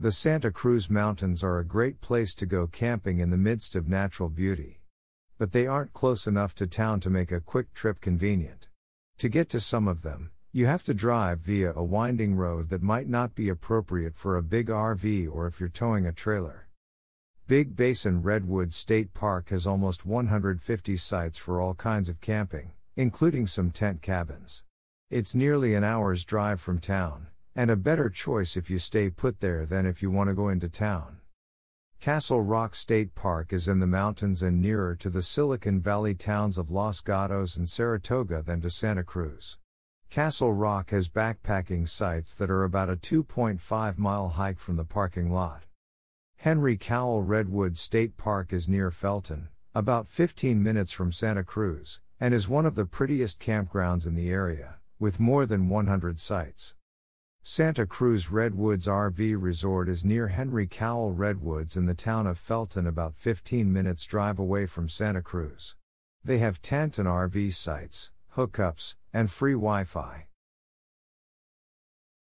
The Santa Cruz Mountains are a great place to go camping in the midst of natural beauty. But they aren't close enough to town to make a quick trip convenient. To get to some of them, you have to drive via a winding road that might not be appropriate for a big RV or if you're towing a trailer. Big Basin Redwood State Park has almost 150 sites for all kinds of camping, including some tent cabins. It's nearly an hour's drive from town, and a better choice if you stay put there than if you want to go into town. Castle Rock State Park is in the mountains and nearer to the Silicon Valley towns of Los Gatos and Saratoga than to Santa Cruz. Castle Rock has backpacking sites that are about a 2.5 mile hike from the parking lot. Henry Cowell Redwood State Park is near Felton, about 15 minutes from Santa Cruz, and is one of the prettiest campgrounds in the area, with more than 100 sites. Santa Cruz Redwoods RV Resort is near Henry Cowell Redwoods in the town of Felton, about 15 minutes drive away from Santa Cruz. They have tent and RV sites, hookups, and free Wi Fi.